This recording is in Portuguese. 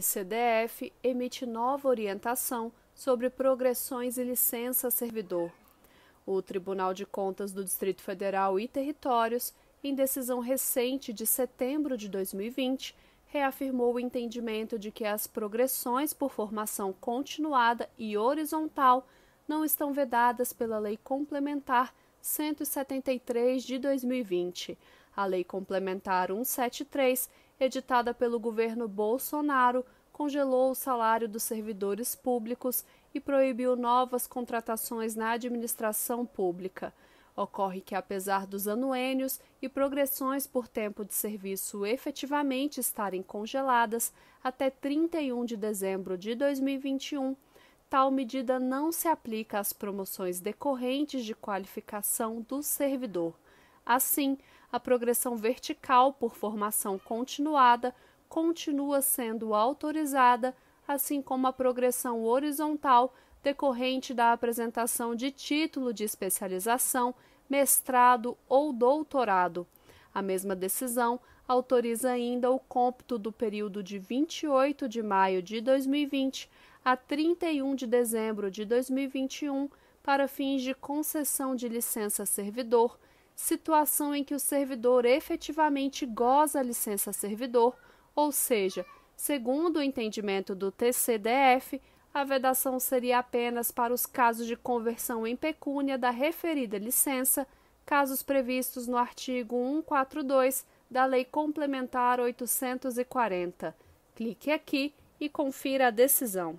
TCDF emite nova orientação sobre progressões e licença servidor. O Tribunal de Contas do Distrito Federal e Territórios, em decisão recente de setembro de 2020, reafirmou o entendimento de que as progressões por formação continuada e horizontal não estão vedadas pela lei complementar 173 de 2020, a Lei Complementar 173, editada pelo governo Bolsonaro, congelou o salário dos servidores públicos e proibiu novas contratações na administração pública. Ocorre que, apesar dos anuênios e progressões por tempo de serviço efetivamente estarem congeladas até 31 de dezembro de 2021, tal medida não se aplica às promoções decorrentes de qualificação do servidor. Assim, a progressão vertical por formação continuada continua sendo autorizada, assim como a progressão horizontal decorrente da apresentação de título de especialização, mestrado ou doutorado. A mesma decisão autoriza ainda o cômputo do período de 28 de maio de 2020 a 31 de dezembro de 2021 para fins de concessão de licença servidor, situação em que o servidor efetivamente goza licença servidor, ou seja, segundo o entendimento do TCDF, a vedação seria apenas para os casos de conversão em pecúnia da referida licença, casos previstos no artigo 142 da Lei Complementar 840. Clique aqui e confira a decisão.